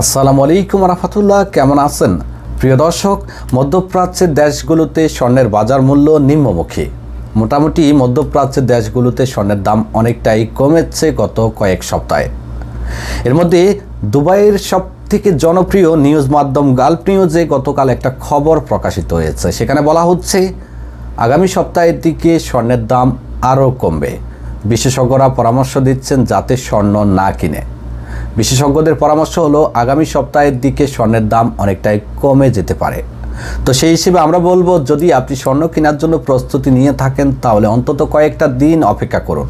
আসসালামু আলাইকুম রাফাতুল্লাহ কেমন আছেন প্রিয় দর্শক মধ্যপ্রাচ্যের দেশগুলোতে স্বর্ণের বাজার মূল্য নিম্নমুখী মোটামুটি মধ্যপ্রাচ্যের দেশগুলোতে স্বর্ণের দাম অনেকটাই কমেছে গত কয়েক সপ্তাহে এর মধ্যে দুবাইয়ের সব থেকে জনপ্রিয় নিউজ মাধ্যম গাল্প নিউজে গতকাল একটা খবর প্রকাশিত হয়েছে সেখানে বলা হচ্ছে আগামী সপ্তাহের দিকে স্বর্ণের দাম আরও কমবে বিশেষজ্ঞরা পরামর্শ দিচ্ছেন যাতে স্বর্ণ না কিনে বিশেষজ্ঞদের পরামর্শ হলো আগামী সপ্তাহের দিকে স্বর্ণের দাম অনেকটাই কমে যেতে পারে তো সেই হিসেবে আমরা বলবো যদি আপনি স্বর্ণ কেনার জন্য প্রস্তুতি নিয়ে থাকেন তাহলে অন্তত কয়েকটা দিন অপেক্ষা করুন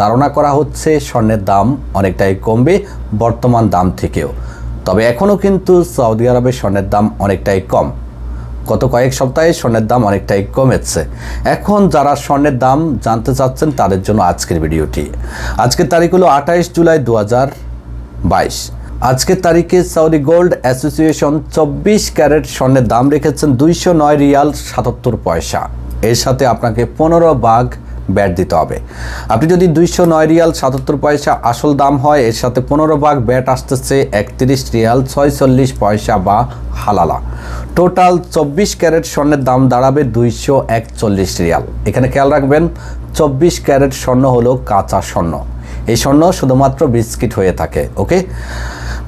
ধারণা করা হচ্ছে স্বর্ণের দাম অনেকটাই কমবে বর্তমান দাম থেকেও তবে এখনও কিন্তু সৌদি আরবে স্বর্ণের দাম অনেকটাই কম গত কয়েক সপ্তাহে স্বর্ণের দাম অনেকটাই কমেছে এখন যারা স্বর্ণের দাম জানতে চাচ্ছেন তাদের জন্য আজকের ভিডিওটি আজকের তারিখ হলো আঠাইশ জুলাই দু বাইশ আজকের তারিখে সৌদি গোল্ড অ্যাসোসিয়েশন চব্বিশ ক্যারেট স্বর্ণের দাম রেখেছেন দুইশো নয় রিয়াল সাতাত্তর পয়সা এর সাথে আপনাকে পনেরো বাঘ ব্যাট দিতে হবে আপনি যদি দুইশো নয় রিয়াল সাতাত্তর পয়সা আসল দাম হয় এর সাথে পনেরো ভাগ ব্যাট আসতেছে একত্রিশ রিয়াল ছয়চল্লিশ পয়সা বা হালালা টোটাল চব্বিশ ক্যারেট স্বর্ণের দাম দাঁড়াবে দুইশো একচল্লিশ রিয়াল এখানে খেয়াল রাখবেন চব্বিশ ক্যারেট স্বর্ণ হলো কাঁচা স্বর্ণ এই স্বর্ণ শুধুমাত্র বিস্কিট হয়ে থাকে ওকে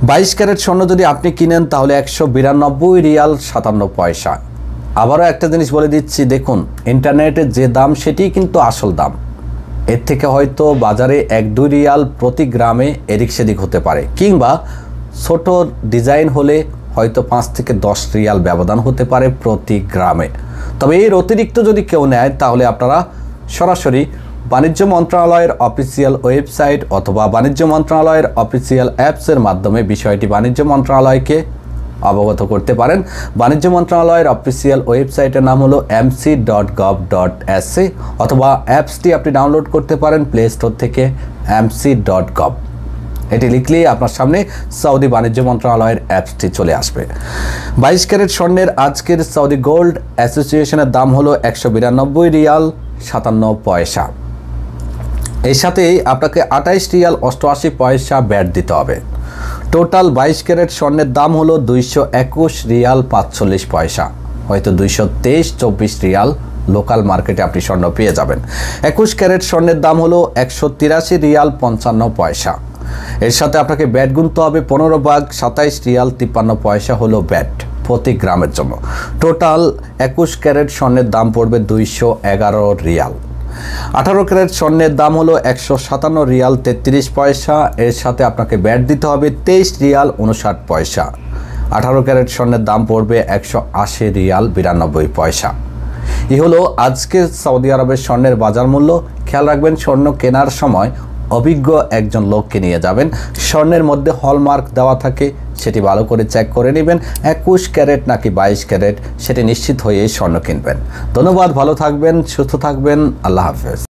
বাইশ ক্যারেট স্বর্ণ যদি আপনি কিনেন তাহলে একশো বিরানব্বই রিয়াল সাতান্ন পয়সা আবারও একটা জিনিস বলে দিচ্ছি দেখুন ইন্টারনেটের যে দাম সেটি কিন্তু আসল দাম এর থেকে হয়তো বাজারে এক দুই রিয়াল প্রতি গ্রামে এদিক সেদিক হতে পারে কিংবা ছোট ডিজাইন হলে হয়তো পাঁচ থেকে দশ রিয়াল ব্যবধান হতে পারে প্রতি গ্রামে তবে এর অতিরিক্ত যদি কেউ নেয় তাহলে আপনারা সরাসরি বাণিজ্য মন্ত্রণালয়ের অফিসিয়াল ওয়েবসাইট অথবা বাণিজ্য মন্ত্রণালয়ের অফিসিয়াল অ্যাপসের মাধ্যমে বিষয়টি বাণিজ্য মন্ত্রণালয়কে অবগত করতে পারেন বাণিজ্য মন্ত্রণালয়ের অফিসিয়াল ওয়েবসাইটের নাম হলো MC dot gov dot SC অথবা অ্যাপসটি আপনি ডাউনলোড করতে পারেন প্লে স্টোর থেকে এমসি ডট গভ এটি লিখলেই আপনার সামনে সৌদি বাণিজ্য মন্ত্রণালয়ের অ্যাপসটি চলে আসবে বাইশ ক্যারেট স্বর্ণের আজকের সৌদি গোল্ড অ্যাসোসিয়েশনের দাম হলো একশো বিরানব্বই রিয়াল সাতান্ন পয়সা এর সাথেই আপনাকে আঠাইশ রিয়াল অষ্টআশি পয়সা ব্যাট দিতে হবে টোটাল বাইশ ক্যারেট স্বর্ণের দাম হলো দুইশো একুশ রিয়াল পাঁচচল্লিশ পয়সা হয়তো দুইশো তেইশ চব্বিশ রিয়াল লোকাল মার্কেটে আপনি স্বর্ণ পেয়ে যাবেন একুশ ক্যারেট স্বর্ণের দাম হলো একশো তিরাশি রিয়াল পঞ্চান্ন পয়সা এর সাথে আপনাকে ব্যাট গুনতে হবে পনেরো ভাগ সাতাইশ রিয়াল তিপ্পান্ন পয়সা হলো ব্যাট প্রতি গ্রামের জন্য টোটাল একুশ ক্যারেট স্বর্ণের দাম পড়বে দুইশো এগারো রিয়াল আঠারো ক্যারেট স্বর্ণের দাম হলো একশো সাতান্ন রিয়াল তেত্রিশ পয়সা এর সাথে আপনাকে ব্যাট দিতে হবে তেইশ রিয়াল উনষাট পয়সা আঠারো ক্যারেট স্বর্ণের দাম পড়বে একশো আশি রিয়াল বিরানব্বই পয়সা ই হলো আজকে সৌদি আরবের স্বর্ণের বাজার মূল্য খেয়াল রাখবেন স্বর্ণ কেনার সময় অভিজ্ঞ একজন লোককে নিয়ে যাবেন স্বর্ণের মধ্যে হলমার্ক দেওয়া থাকে সেটি ভালো করে চেক করে নেবেন একুশ ক্যারেট নাকি বাইশ ক্যারেট সেটি নিশ্চিত হয়ে স্বর্ণ কিনবেন ধন্যবাদ ভালো থাকবেন সুস্থ থাকবেন আল্লাহ হাফেজ